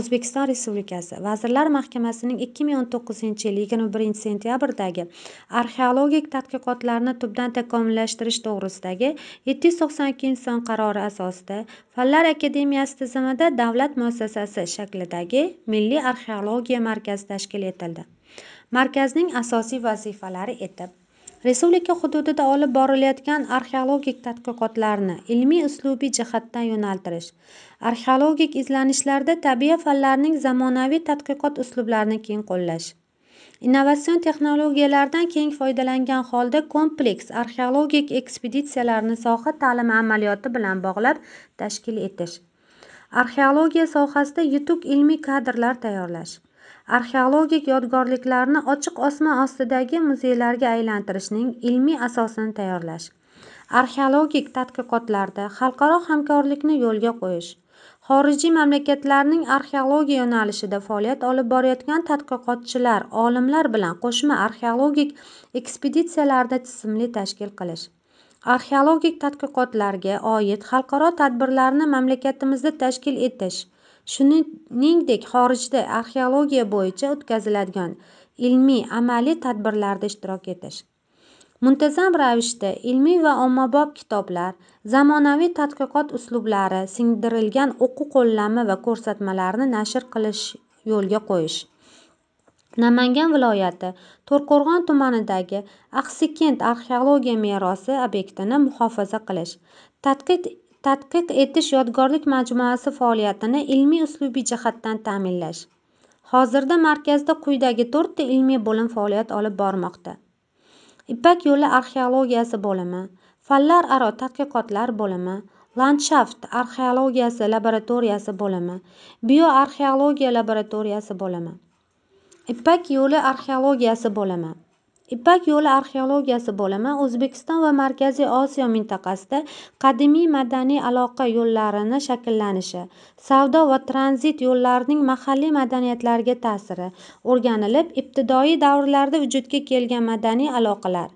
o'zbekiston respublikasi vazirlar mahkamasining ikki ming o'n to'qqizinchi yil yigirma birinchi sentyabrdagi arxeologik tadqiqotlarni tubdan takomillashtirish to'g'risidagi yetti yuz to'qson ikkinchi son qarori asosida fanlar akademiyasi tizimida davlat muassasasi shaklidagi milliy arxeologiya markazi tashkil etildi markazning asosiy vazifalari etib respublika hududida olib borilayotgan arxeologik tadqiqotlarni ilmiy uslubiy jihatdan yo'naltirish arxeologik izlanishlarda tabiiy fanlarning zamonaviy tadqiqot uslublarini keng qo'llash innovatsion texnologiyalardan keng foydalangan holda kompleks arxeologik ekspeditsiyalarni soha ta'limi amaliyoti bilan bog'lab tashkil etish arxeologiya sohasida yetuk ilmiy kadrlar tayyorlash arxeologik yodgorliklarni ochiq osmon ostidagi muzeylarga aylantirishning ilmiy asosini tayyorlash arxeologik tadqiqotlarda xalqaro hamkorlikni yo'lga qo'yish xorijiy mamlakatlarning arxeologiya yo'nalishida faoliyat olib borayotgan tadqiqotchilar olimlar bilan qo'shma arxeologik ekspeditsiyalarni tizimli tashkil qilish arxeologik tadqiqotlarga oid xalqaro tadbirlarni mamlakatimizda tashkil etish shuningdek xorijda arxeologiya bo'yicha o'tkaziladigan ilmiy amaliy tadbirlarda ishtirok etish muntazam ravishda ilmiy va ommabop kitoblar zamonaviy tadqiqot uslublari singdirilgan o'quv qo'llanma va ko'rsatmalarni nashr qilish yo'lga qo'yish namangan viloyati to'rqo'rg'on tumanidagi axsikent arxeologiya merosi obyektini muhofaza qilish tadqiq tadqiq etish yodgorlik majmuasi faoliyatini ilmiy uslubiy jihatdan ta'minlash hozirda markazda quyidagi to'rtta ilmiy bo'lim faoliyat olib bormoqda ipak yo'li arxeologiyasi bo'limi fanlararo tadqiqotlar bo'limi landshaft arxeologiyasi laboratoriyasi bo'limi bioarxeologiya laboratoriyasi bo'limi ipak yo'li arxeologiyasi bo'limi ipak yo'li arxeologiyasi bo'limi o'zbekiston va markaziy osiyo mintaqasida qadimiy madaniy aloqa yo'llarini shakllanishi savdo va tranzit yo'llarining mahalliy madaniyatlarga ta'siri o'rganilib ibtidoiy davrlarda vujudga kelgan madaniy aloqalar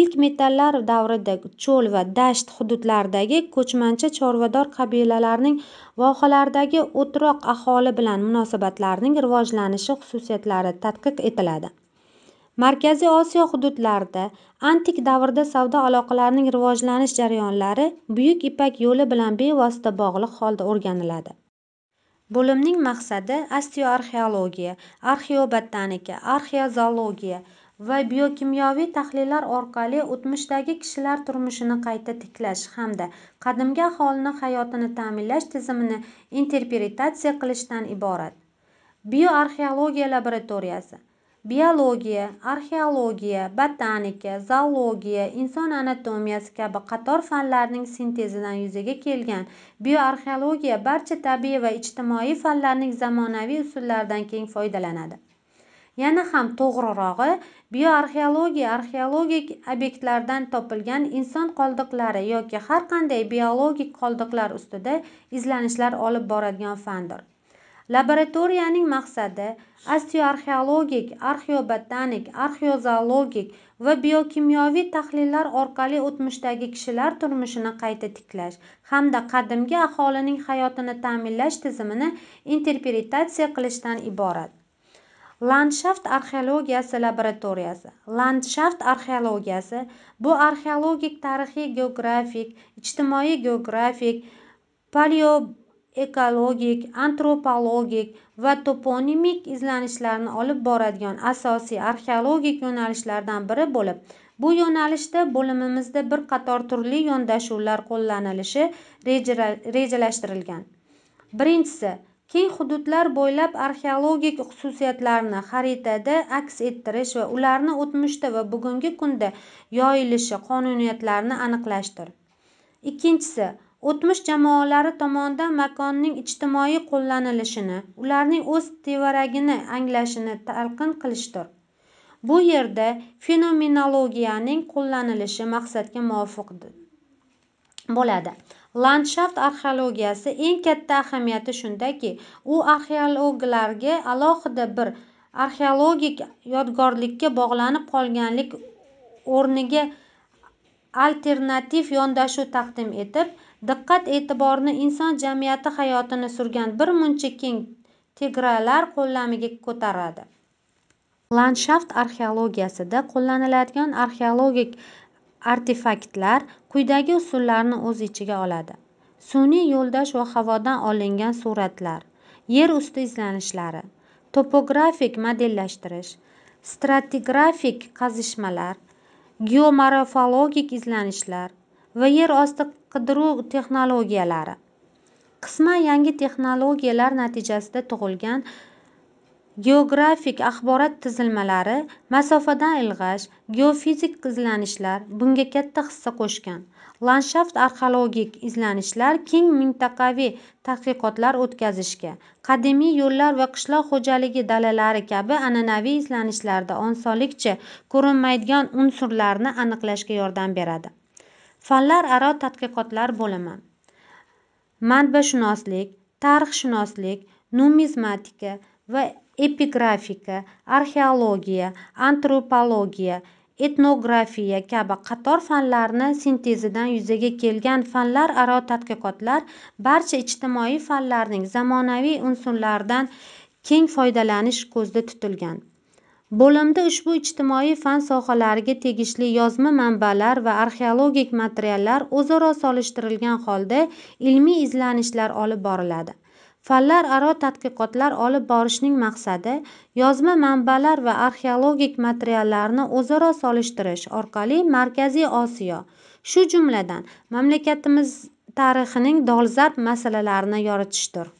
ilk metallar davrida cho'l va dasht hududlaridagi ko'chmanchi chorvador qabilalarning vohalardagi o'troq aholi bilan munosabatlarining rivojlanishi xususiyatlari tadqiq etiladi markaziy osiyo hududlarida antik davrda savdo aloqalarining rivojlanish jarayonlari buyuk ipak yo'li bilan bevosita bog'liq holda o'rganiladi bo'limning maqsadi osteoarxeologiya arxeobotanika arxeozoologiya va biokimyoviy tahlillar orqali o'tmishdagi kishilar turmushini qayta tiklash hamda qadimgi aholini hayotini ta'minlash tizimini interpretatsiya qilishdan iborat bioarxeologiya laboratoriyasi biologiya arxeologiya botanika zoologiya inson anatomiyasi kabi qator fanlarning sintezidan yuzaga kelgan bioarxeologiya barcha tabiiy va ijtimoiy fanlarning zamonaviy usullaridan keng foydalanadi yana ham to'g'rirog'i bioarxeologiya arxeologik obyektlardan topilgan inson qoldiqlari yoki har qanday biologik qoldiqlar ustida izlanishlar olib boradigan fandir laboratoriyaning maqsadi osteoarxeologik arxeobotanik arxeozoologik va biokimyoviy tahlillar orqali o'tmishdagi kishilar turmushini qayta tiklash hamda qadimgi aholining hayotini ta'minlash tizimini interpretatsiya qilishdan iborat landshaft arxeologiyasi laboratoriyasi landshaft arxeologiyasi bu arxeologik tarixiy geografik ijtimoiy geografik paleontologik ekologik antropologik va toponimik izlanishlarni olib boradigan asosiy arxeologik yo'nalishlardan biri bo'lib bu yo'nalishda bo'limimizda bir qator turli yondashuvlar qo'llanilishi rejalashtirilgan birinchisi keng hududlar bo'ylab arxeologik xususiyatlarni xaritada aks ettirish va ularni o'tmishda va bugungi kunda yoyilishi qonuniyatlarini aniqlashdir ikkinchisi o'tmish jamoalari tomonidan makonning ijtimoiy qo'llanilishini ularning o'z tevaragini anglashini talqin qilishdir bu yerda fenomenologiyaning qo'llanilishi maqsadga muvofiq bo'ladi landshaft arxeologiyasi eng katta ahamiyati shundaki u arxeologlarga alohida bir arxeologik yodgorlikka bog'lanib qolganlik o'rniga alternativ yondashuv taqdim etib diqqat e'tiborni inson jamiyati hayotini surgan bir muncha keng tegralar ko'lamiga ko'taradi landshaft arxeologiyasida qo'llaniladigan arxeologik artefaktlar quyidagi usullarni o'z ichiga oladi sun'iy yo'ldosh va havodan olingan suratlar yer usti izlanishlari topografik modellashtirish stratigrafik qazishmalar geomorfologik izlanishlar va yer osti qidiruv texnologiyalari qisman yangi texnologiyalar natijasida tug'ilgan geografik axborot tizilmalari masofadan ilg'ash geofizik izlanishlar bunga katta hissa qo'shgan landshaft arxeologik izlanishlar keng mintaqaviy tadqiqotlar o'tkazishga qadimiy yo'llar va qishloq xo'jaligi dalalari kabi an'anaviy izlanishlarda osonlikcha ko'rinmaydigan unsurlarni aniqlashga yordam beradi fanlararo tadqiqotlar bo'limi manbashunoslik tarixshunoslik numizmatika va epigrafika arxeologiya antropologiya etnografiya kabi qator fanlarni sintezidan yuzaga kelgan fanlararo tadqiqotlar barcha ijtimoiy fanlarning zamonaviy unsurlaridan keng foydalanish ko'zda tutilgan bo'limda ushbu ijtimoiy fan sohalariga tegishli yozma manbalar va arxeologik materiallar o'zaro solishtirilgan holda ilmiy izlanishlar olib boriladi fanlararo tadqiqotlar olib borishning maqsadi yozma manbalar va arxeologik materiallarni o'zaro solishtirish orqali markaziy osiyo shu jumladan mamlakatimiz tarixining dolzarb masalalarini yoritishdir